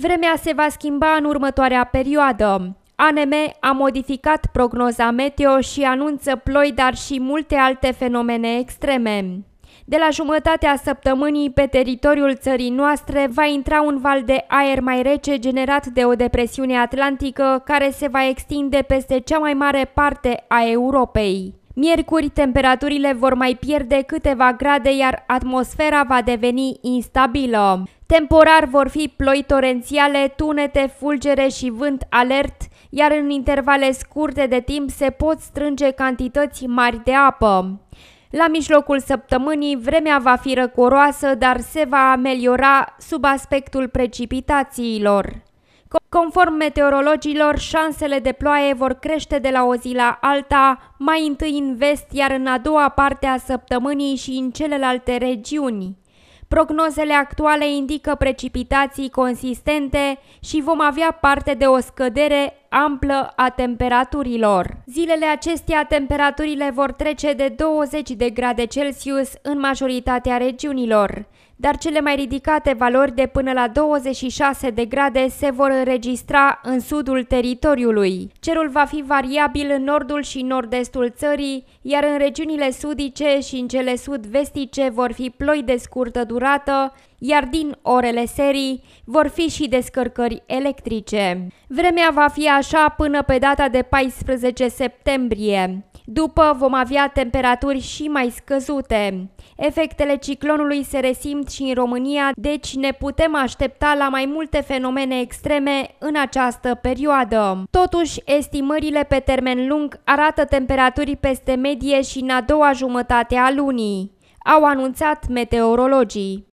Vremea se va schimba în următoarea perioadă. ANM a modificat prognoza meteo și anunță ploi, dar și multe alte fenomene extreme. De la jumătatea săptămânii, pe teritoriul țării noastre, va intra un val de aer mai rece generat de o depresiune atlantică care se va extinde peste cea mai mare parte a Europei. Miercuri, temperaturile vor mai pierde câteva grade, iar atmosfera va deveni instabilă. Temporar vor fi ploi torențiale, tunete, fulgere și vânt alert, iar în intervale scurte de timp se pot strânge cantități mari de apă. La mijlocul săptămânii, vremea va fi răcoroasă, dar se va ameliora sub aspectul precipitațiilor. Conform meteorologilor, șansele de ploaie vor crește de la o zi la alta, mai întâi în vest, iar în a doua parte a săptămânii și în celelalte regiuni. Prognozele actuale indică precipitații consistente și vom avea parte de o scădere amplă a temperaturilor. Zilele acestea, temperaturile vor trece de 20 de grade Celsius în majoritatea regiunilor, dar cele mai ridicate valori de până la 26 de grade se vor înregistra în sudul teritoriului. Cerul va fi variabil în nordul și nord-estul țării, iar în regiunile sudice și în cele sud-vestice vor fi ploi de scurtă durată, iar din orele serii vor fi și descărcări electrice. Vremea va fi așa până pe data de 14 septembrie. După vom avea temperaturi și mai scăzute. Efectele ciclonului se resimt și în România, deci ne putem aștepta la mai multe fenomene extreme în această perioadă. Totuși, estimările pe termen lung arată temperaturi peste medie și în a doua jumătate a lunii, au anunțat meteorologii.